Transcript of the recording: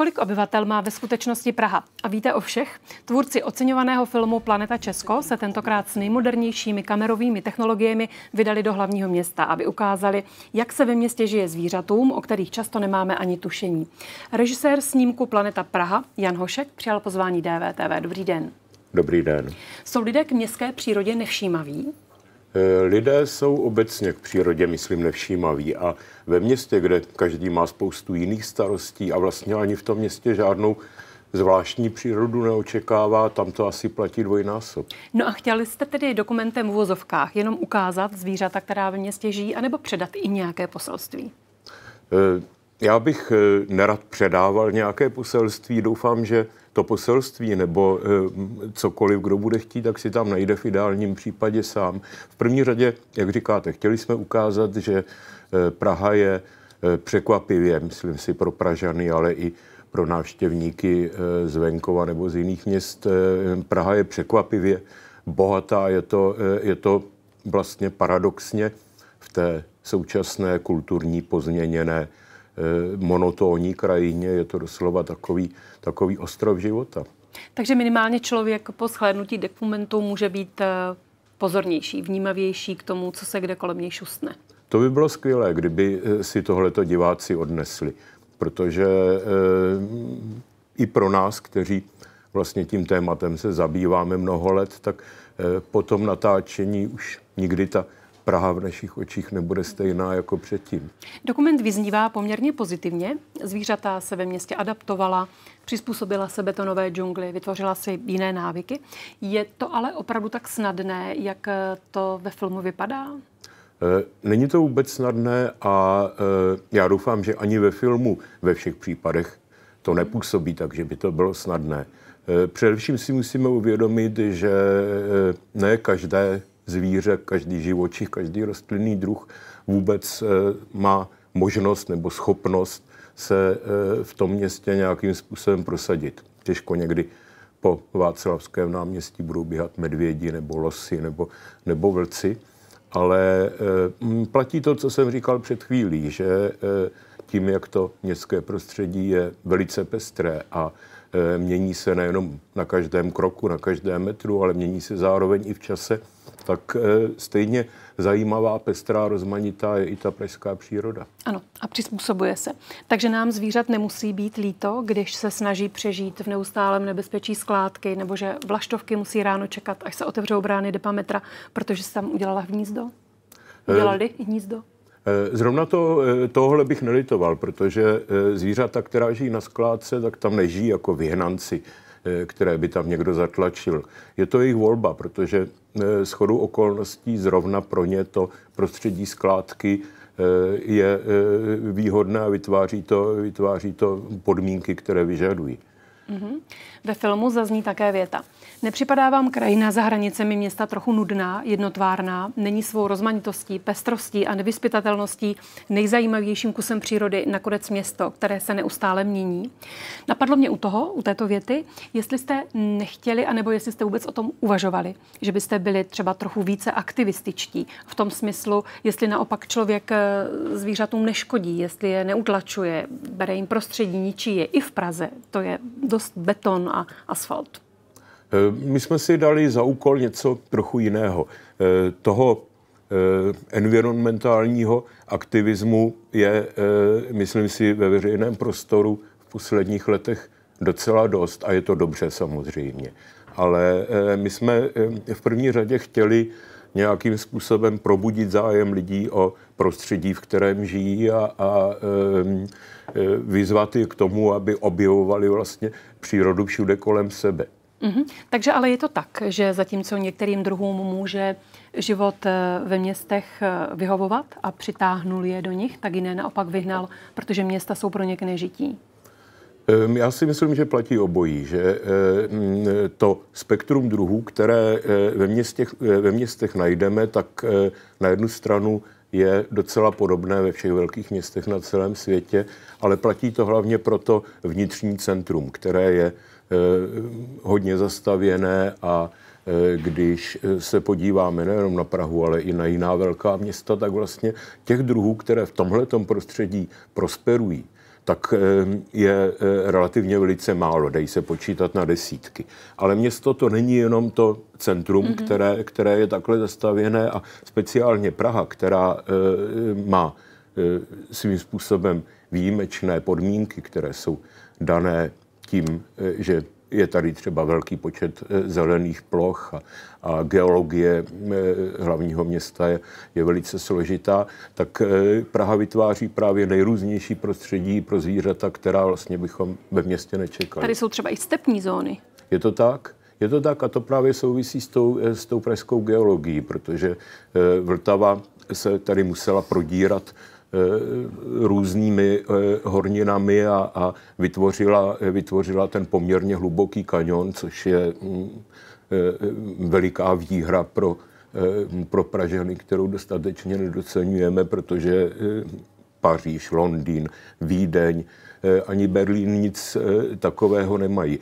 Kolik obyvatel má ve skutečnosti Praha? A víte o všech? Tvůrci oceňovaného filmu Planeta Česko se tentokrát s nejmodernějšími kamerovými technologiemi vydali do hlavního města, aby ukázali, jak se ve městě žije zvířatům, o kterých často nemáme ani tušení. Režisér snímku Planeta Praha Jan Hošek přijal pozvání DVTV. Dobrý den. Dobrý den. Jsou lidé k městské přírodě nevšímaví? Eh, lidé jsou obecně k přírodě, myslím, nevšímaví a ve městě, kde každý má spoustu jiných starostí a vlastně ani v tom městě žádnou zvláštní přírodu neočekává, tam to asi platí dvojnásob. No a chtěli jste tedy dokumentem v vozovkách jenom ukázat zvířata, která ve městě žijí, anebo předat i nějaké poselství? Eh, já bych eh, nerad předával nějaké poselství. Doufám, že to poselství nebo eh, cokoliv, kdo bude chtít, tak si tam najde v ideálním případě sám. V první řadě, jak říkáte, chtěli jsme ukázat, že eh, Praha je překvapivě, myslím si, pro Pražany, ale i pro návštěvníky z venkova nebo z jiných měst. Praha je překvapivě bohatá, je to, je to vlastně paradoxně v té současné kulturní pozměněné Eh, monotónní krajině, je to doslova takový, takový ostrov života. Takže minimálně člověk po shlédnutí dokumentů může být eh, pozornější, vnímavější k tomu, co se kde kolem něj šustne. To by bylo skvělé, kdyby eh, si tohleto diváci odnesli, protože i pro nás, kteří vlastně tím tématem se zabýváme mnoho let, tak po tom natáčení už nikdy ta Praha v našich očích nebude stejná jako předtím. Dokument vyznívá poměrně pozitivně. Zvířata se ve městě adaptovala, přizpůsobila se betonové džungly, vytvořila si jiné návyky. Je to ale opravdu tak snadné, jak to ve filmu vypadá? Eh, není to vůbec snadné a eh, já doufám, že ani ve filmu ve všech případech to nepůsobí tak, že by to bylo snadné. Eh, především si musíme uvědomit, že ne každé zvíře, každý živočich, každý rostlinný druh vůbec eh, má možnost nebo schopnost se eh, v tom městě nějakým způsobem prosadit. Těžko někdy po Václavském náměstí budou běhat medvědi nebo losy nebo, nebo vlci, ale eh, platí to, co jsem říkal před chvílí, že tím, jak to městské prostředí je velice pestré a mění se nejenom na každém kroku, na každém metru, ale mění se zároveň i v čase, tak eh, stejně zajímavá, pestrá, rozmanitá je i ta pražská příroda. Ano, a přizpůsobuje se. Takže nám zvířat nemusí být líto, když se snaží přežít v neustálém nebezpečí skládky, nebo že vlaštovky musí ráno čekat, až se otevřou brány depametra, protože se tam udělala hnízdo? Eh, Udělali hnízdo? Eh, zrovna to, tohle bych nelitoval, protože zvířata, která žijí na skládce, tak tam nežijí jako vyhnanci. Eh, které by tam někdo zatlačil. Je to jejich volba, protože eh, schodu okolností zrovna pro ně to prostředí skládky eh, je výhodné a vytváří to, vytváří to podmínky, které vyžadují. Mm-hmm. Ve filmu zazní také věta. Nepřipadá vám krajina za hranicemi města trochu nudná, jednotvárná, není svou rozmanitostí, pestrostí a nevyspytatelností nejzajímavějším kusem přírody nakonec město, které se neustále mění. Napadlo mě u toho, u této věty, jestli jste nechtěli, anebo jestli jste vůbec o tom uvažovali, že byste byli třeba trochu více aktivističtí, v tom smyslu, jestli naopak člověk eh, zvířatům neškodí, jestli je neutlačuje, bere jim prostředí, ničí je i v Praze. To je dost beton a asfalt. Eh, my jsme si dali za úkol něco trochu jiného. Eh, toho eh, environmentálního aktivismu je, myslím si, ve veřejném prostoru v posledních letech docela dost a je to dobře samozřejmě. Ale my jsme v první řadě chtěli nějakým způsobem probudit zájem lidí o prostředí, v kterém žijí a, a e, vyzvat je k tomu, aby objevovali vlastně přírodu všude kolem sebe. Mm-hmm. Takže ale je to tak, že zatímco některým druhům může život e, ve městech e, vyhovovat a přitáhnul je do nich, tak jiné naopak vyhnal, protože města jsou pro ně k nežití. Ehm, já si myslím, že platí obojí, že eh, mm, to spektrum druhů, které eh, ve městech, eh, ve městech najdeme, tak na jednu stranu je docela podobné ve všech velkých městech na celém světě, ale platí to hlavně pro to vnitřní centrum, které je hodně zastavěné a když se podíváme nejenom na Prahu, ale i na jiná velká města, tak vlastně těch druhů, které v tomhletom prostředí prosperují, tak eh, je eh, relativně velice málo, dej se počítat na desítky. Ale město to není jenom to centrum, mm-hmm. které, které je takhle zastavěné a speciálně Praha, která eh, má svým způsobem výjimečné podmínky, které jsou dané tím, že je tady třeba velký počet eh, zelených ploch a, a geologie eh, hlavního města je, je velice složitá, tak eh, Praha vytváří právě nejrůznější prostředí pro zvířata, která vlastně bychom ve městě nečekali. Tady jsou třeba i stepní zóny. Je to tak? Je to tak a to právě souvisí s tou, s tou pražskou geologií, protože Vltava se tady musela prodírat Eh, různými eh, horninami a, a vytvořila, eh, vytvořila ten poměrně hluboký kanion, což je mm, veliká výhra pro, pro Pražany, kterou dostatečně nedocenujeme, protože Paříž, Londýn, Vídeň, ani Berlín nic takového nemají.